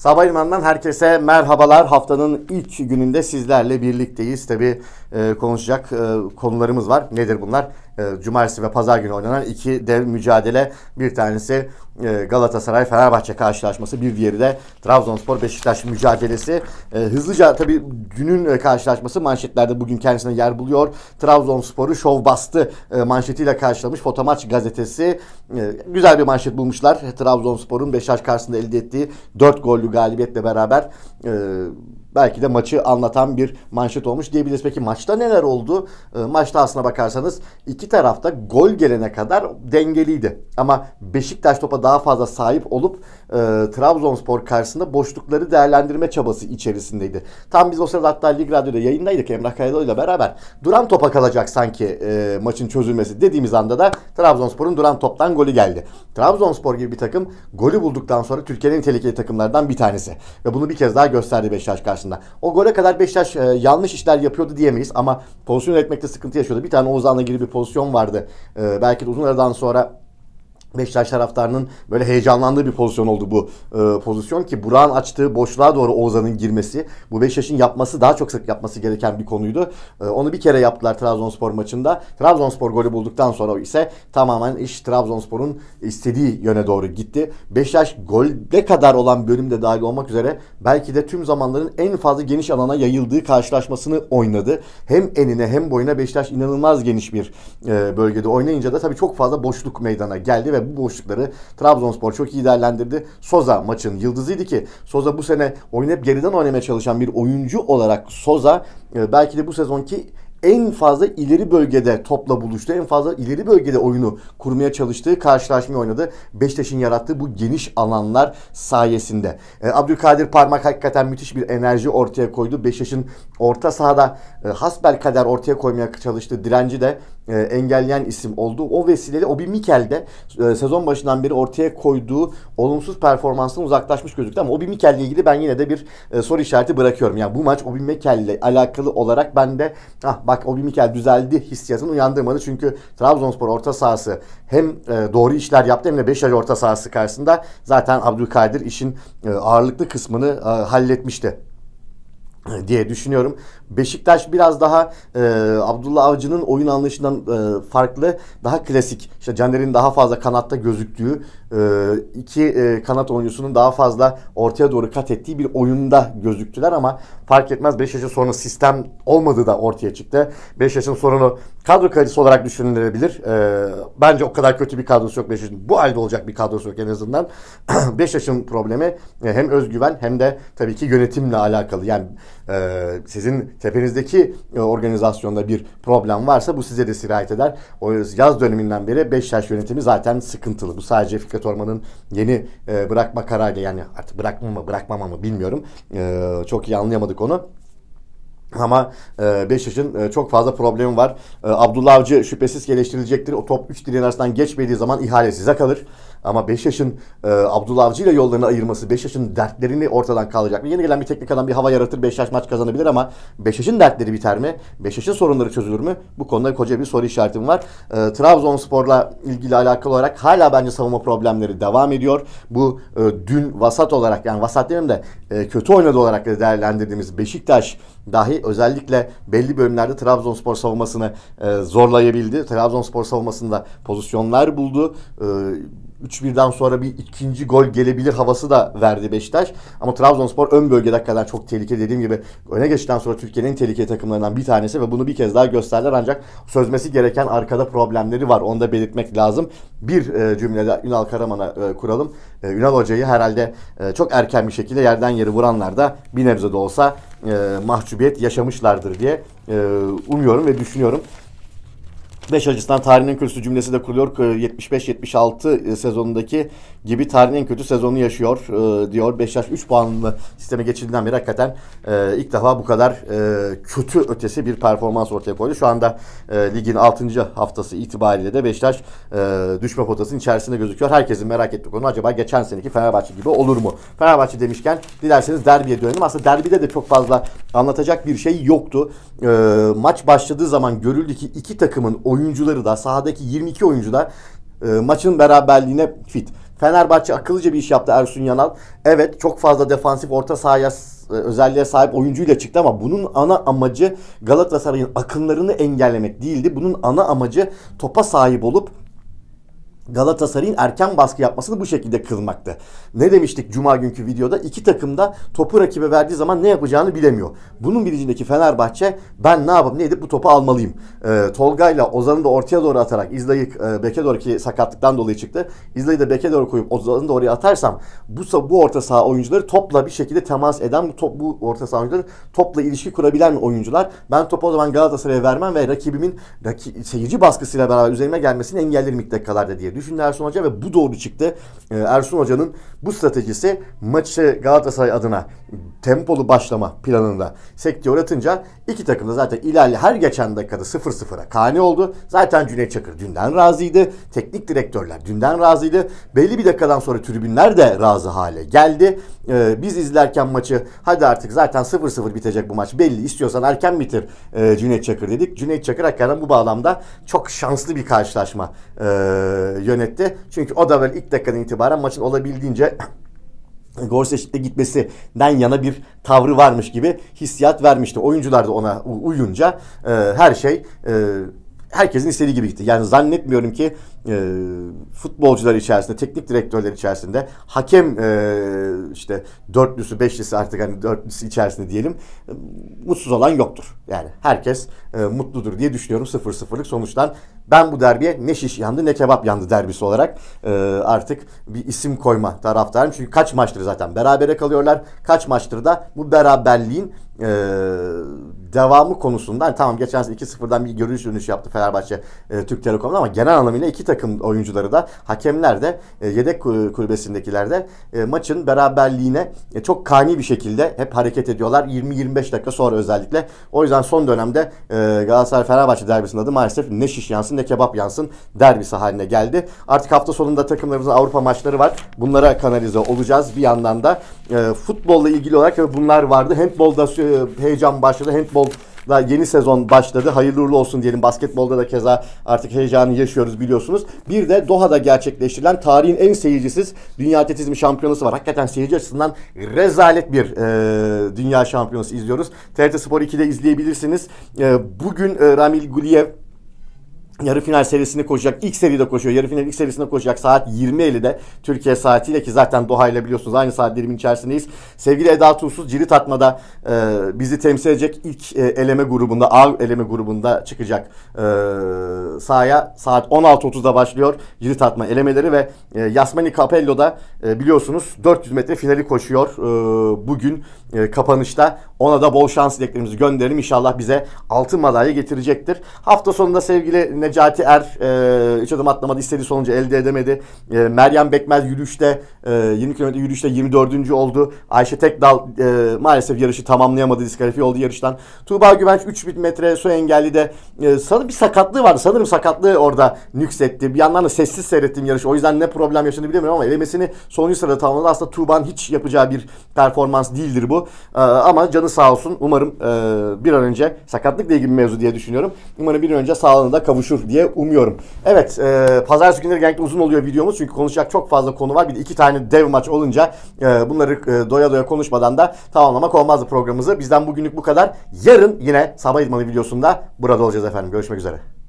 Sabah İlman'dan herkese merhabalar. Haftanın ilk gününde sizlerle birlikteyiz. Tabii e, konuşacak e, konularımız var. Nedir bunlar? E, cumartesi ve pazar günü oynanan iki dev mücadele. Bir tanesi e, Galatasaray-Fenerbahçe karşılaşması, bir diğeri de Trabzonspor-Beşiktaş mücadelesi. E, hızlıca tabii günün karşılaşması manşetlerde bugün kendisine yer buluyor. Trabzonspor'u şov bastı manşetiyle karşılamış Fotomaç gazetesi. Güzel bir manşet bulmuşlar. Trabzonspor'un Beşiktaş karşısında elde ettiği 4 gollü galibiyetle beraber belki de maçı anlatan bir manşet olmuş diyebiliriz. Peki maçta neler oldu? E, maçta aslına bakarsanız iki tarafta gol gelene kadar dengeliydi. Ama Beşiktaş topa daha fazla sahip olup e, Trabzonspor karşısında boşlukları değerlendirme çabası içerisindeydi. Tam biz o sırada hatta Lig Radyo'da yayındaydık Emrah Kayalı ile beraber. Duran topa kalacak sanki e, maçın çözülmesi dediğimiz anda da Trabzonspor'un duran toptan golü geldi. Trabzonspor gibi bir takım golü bulduktan sonra Türkiye'nin tehlikeli takımlardan bir tanesi. Ve bunu bir kez daha gösterdi Beşiktaş karşısında karşısında. O gole kadar Beşiktaş e, yanlış işler yapıyordu diyemeyiz ama pozisyon üretmekte sıkıntı yaşıyordu. Bir tane Oğuzhan'la ilgili bir pozisyon vardı. E, belki de uzun aradan sonra Beşiktaş taraftarının böyle heyecanlandığı bir pozisyon oldu bu e, pozisyon ki Burak'ın açtığı boşluğa doğru Oğuzhan'ın girmesi bu Beşiktaş'ın yapması daha çok sık yapması gereken bir konuydu. E, onu bir kere yaptılar Trabzonspor maçında. Trabzonspor golü bulduktan sonra ise tamamen iş Trabzonspor'un istediği yöne doğru gitti. Beşiktaş golde kadar olan bölümde dahil olmak üzere belki de tüm zamanların en fazla geniş alana yayıldığı karşılaşmasını oynadı. Hem enine hem boyuna Beşiktaş inanılmaz geniş bir e, bölgede oynayınca da tabii çok fazla boşluk meydana geldi ve bu boşlukları Trabzonspor çok iyi değerlendirdi. Soza maçın yıldızıydı ki Soza bu sene oyun hep geriden oynamaya çalışan bir oyuncu olarak Soza e, belki de bu sezonki en fazla ileri bölgede topla buluştu. En fazla ileri bölgede oyunu kurmaya çalıştığı karşılaşmayı oynadı. Beşiktaş'ın yarattığı bu geniş alanlar sayesinde. E, Abdülkadir Parmak hakikaten müthiş bir enerji ortaya koydu. Beşiktaş'ın orta sahada e, hasbel kader ortaya koymaya çalıştığı direnci de e, engelleyen isim oldu. O vesileyle Obi Mikel de e, sezon başından beri ortaya koyduğu olumsuz performansından uzaklaşmış gözüktü ama Obi Mikel ile ilgili ben yine de bir e, soru işareti bırakıyorum. Yani bu maç Obi Mikel ile alakalı olarak ben de ah bak Obi Mikel düzeldi hissiyatını uyandırmadı. Çünkü Trabzonspor orta sahası hem e, doğru işler yaptı hem de Beşiktaş orta sahası karşısında zaten Abdülkadir işin e, ağırlıklı kısmını e, halletmişti diye düşünüyorum. Beşiktaş biraz daha e, Abdullah Avcı'nın oyun anlayışından e, farklı, daha klasik. İşte Caner'in daha fazla kanatta gözüktüğü, e, iki e, kanat oyuncusunun daha fazla ortaya doğru kat ettiği bir oyunda gözüktüler ama fark etmez 5 yaşın sonra sistem olmadığı da ortaya çıktı. 5 yaşın sorunu kadro kalitesi olarak düşünülebilir. E, bence o kadar kötü bir kadrosu yok yaşın. Bu halde olacak bir kadrosu yok en azından. yaşın problemi e, hem özgüven hem de tabii ki yönetimle alakalı. Yani e, sizin tepenizdeki e, organizasyonda bir problem varsa bu size de sirayet eder. O yaz döneminden beri yaş yönetimi zaten sıkıntılı. Bu sadece Fikret Orman'ın yeni e, bırakma kararı. yani artık bırakma mı bırakmama mı bilmiyorum. E, çok iyi anlayamadık onu. Ama 5 e, yaşın e, çok fazla problemi var. E, Abdullah Avcı şüphesiz ki O top 3 direğin arasından geçmediği zaman ihale size kalır. Ama 5 yaşın e, Abdullah Avcı ile yollarını ayırması, 5 yaşın dertlerini ortadan kaldıracak mı? Yeni gelen bir teknik adam bir hava yaratır, 5 yaş maç kazanabilir ama 5 yaşın dertleri biter mi? 5 yaşın sorunları çözülür mü? Bu konuda koca bir soru işaretim var. E, Trabzonspor'la ilgili alakalı olarak hala bence savunma problemleri devam ediyor. Bu e, dün vasat olarak yani vasat demeyeyim de e, kötü oynadı olarak değerlendirdiğimiz Beşiktaş dahi özellikle belli bölümlerde Trabzonspor savunmasını e, zorlayabildi. Trabzonspor savunmasında pozisyonlar buldu. E, 3-1'den sonra bir ikinci gol gelebilir havası da verdi Beşiktaş. Ama Trabzonspor ön bölgede kadar çok tehlike dediğim gibi. Öne geçtikten sonra Türkiye'nin tehlikeli takımlarından bir tanesi ve bunu bir kez daha gösterdiler. Ancak sözmesi gereken arkada problemleri var. Onu da belirtmek lazım. Bir e, cümlede Ünal Karaman'a e, kuralım. E, Ünal Hoca'yı herhalde e, çok erken bir şekilde yerden yeri vuranlar da bir nebze de olsa e, mahcubiyet yaşamışlardır diye e, umuyorum ve düşünüyorum. 45 açısından tarihinin kürsü cümlesi de kuruluyor. 75-76 ee, e, sezonundaki gibi tarihin en kötü sezonu yaşıyor e, diyor. yaş 3 puanlı sisteme geçildiğinden beri hakikaten e, ilk defa bu kadar e, kötü ötesi bir performans ortaya koydu. Şu anda e, ligin 6. haftası itibariyle de Beşiktaş e, düşme potasının içerisinde gözüküyor. Herkesin merak ettiği konu acaba geçen seneki Fenerbahçe gibi olur mu? Fenerbahçe demişken dilerseniz derbiye dönelim. Aslında derbide de çok fazla anlatacak bir şey yoktu. E, maç başladığı zaman görüldü ki iki takımın oyuncuları da sahadaki 22 oyuncu da e, maçın beraberliğine fit. Fenerbahçe akıllıca bir iş yaptı Ersun Yanal. Evet çok fazla defansif orta sahaya e, özelliğe sahip oyuncuyla çıktı ama bunun ana amacı Galatasaray'ın akınlarını engellemek değildi. Bunun ana amacı topa sahip olup Galatasaray'ın erken baskı yapmasını bu şekilde kılmaktı. Ne demiştik cuma günkü videoda? İki takım da topu rakibe verdiği zaman ne yapacağını bilemiyor. Bunun bilincindeki Fenerbahçe ben ne yapıp ne edip bu topu almalıyım. Ee, Tolga ile Ozan'ı da ortaya doğru atarak İzlay'ı e, beke doğru ki sakatlıktan dolayı çıktı. İzlay'ı da beke doğru koyup Ozan'ı da oraya atarsam bu bu orta saha oyuncuları topla bir şekilde temas eden bu, top, bu orta saha oyuncuları topla ilişki kurabilen oyuncular. Ben topu o zaman Galatasaray'a vermem ve rakibimin raki, seyirci baskısıyla beraber üzerime gelmesini engellerim ilk dakikalarda diye düşündü Ersun Hoca ve bu doğru çıktı. E, Ersun Hoca'nın bu stratejisi maçı Galatasaray adına tempolu başlama planında sekteye uğratınca iki takım da zaten ilerli. her geçen dakikada 0-0'a kani oldu. Zaten Cüneyt Çakır dünden razıydı. Teknik direktörler dünden razıydı. Belli bir dakikadan sonra tribünler de razı hale geldi e, biz izlerken maçı hadi artık zaten 0-0 bitecek bu maç belli istiyorsan erken bitir e, Cüneyt Çakır dedik. Cüneyt Çakır hakikaten bu bağlamda çok şanslı bir karşılaşma e, yönetti. Çünkü o da böyle ilk dakikadan itibaren maçın olabildiğince gol Gorseç'te gitmesinden yana bir tavrı varmış gibi hissiyat vermişti. Oyuncular da ona uyunca e, her şey e, herkesin istediği gibi gitti. Yani zannetmiyorum ki e, futbolcular içerisinde, teknik direktörler içerisinde, hakem e, işte dörtlüsü, beşlisi artık hani dörtlüsü içerisinde diyelim e, mutsuz olan yoktur. Yani herkes e, mutludur diye düşünüyorum sıfır sıfırlık sonuçtan. Ben bu derbiye ne şiş yandı ne kebap yandı derbisi olarak e, artık bir isim koyma taraftarım. Çünkü kaç maçtır zaten berabere kalıyorlar. Kaç maçtır da bu beraberliğin e, devamı konusunda hani tamam geçen sene 2-0'dan bir görüş dönüşü yaptı Fenerbahçe e, Türk Telekom'da ama genel anlamıyla iki takım oyuncuları da hakemler de e, yedek kulübesindekiler de e, maçın beraberliğine e, çok kani bir şekilde hep hareket ediyorlar. 20-25 dakika sonra özellikle. O yüzden son dönemde e, Galatasaray Fenerbahçe derbisinin adı maalesef ne şiş yansın de kebap yansın derbisi haline geldi. Artık hafta sonunda takımlarımızın Avrupa maçları var. Bunlara kanalize olacağız. Bir yandan da e, futbolla ilgili olarak bunlar vardı. Handbolda e, heyecan başladı. Handbol da yeni sezon başladı. Hayırlı uğurlu olsun diyelim. Basketbolda da keza artık heyecanı yaşıyoruz biliyorsunuz. Bir de Doha'da gerçekleştirilen tarihin en seyircisiz Dünya Atletizm Şampiyonası var. Hakikaten seyirci açısından rezalet bir e, Dünya Şampiyonası izliyoruz. TRT Spor 2'de izleyebilirsiniz. E, bugün e, Ramil Guliyev yarı final serisini koşacak. İlk seride koşuyor. Yarı final ilk serisinde koşacak. Saat 20.50'de Türkiye saatiyle ki zaten Doha ile biliyorsunuz aynı saat dilimin içerisindeyiz. Sevgili Eda Tuğsuz cirit atmada e, bizi temsil edecek ilk e, eleme grubunda, A eleme grubunda çıkacak e, sahaya. Saat 16.30'da başlıyor cirit atma elemeleri ve e, Yasmani Capello da e, biliyorsunuz 400 metre finali koşuyor e, bugün e, kapanışta. Ona da bol şans dileklerimizi gönderelim. İnşallah bize altın madalya getirecektir. Hafta sonunda sevgili Necati Er e, hiç adım atlamadı. istediği sonucu elde edemedi. E, Meryem Bekmez yürüyüşte e, 20 km yürüyüşte 24. oldu. Ayşe Tekdal e, maalesef yarışı tamamlayamadı. Diskalifiye oldu yarıştan. Tuğba Güvenç 3000 metre su engelli de e, sanırım bir sakatlığı vardı. Sanırım sakatlığı orada nüksetti. Bir yandan da sessiz seyrettim yarış. O yüzden ne problem yaşadığını bilemiyorum ama elemesini sonuncu sırada tamamladı. Aslında Tuğba'nın hiç yapacağı bir performans değildir bu. E, ama canı sağ olsun. Umarım e, bir an önce sakatlıkla ilgili bir mevzu diye düşünüyorum. Umarım bir an önce sağlığına da kavuşur diye umuyorum. Evet e, pazartesi günleri genellikle uzun oluyor videomuz. Çünkü konuşacak çok fazla konu var. Bir de iki tane dev maç olunca e, bunları e, doya doya konuşmadan da tamamlamak olmazdı programımızı. Bizden bugünlük bu kadar. Yarın yine sabah idmanı videosunda burada olacağız efendim. Görüşmek üzere.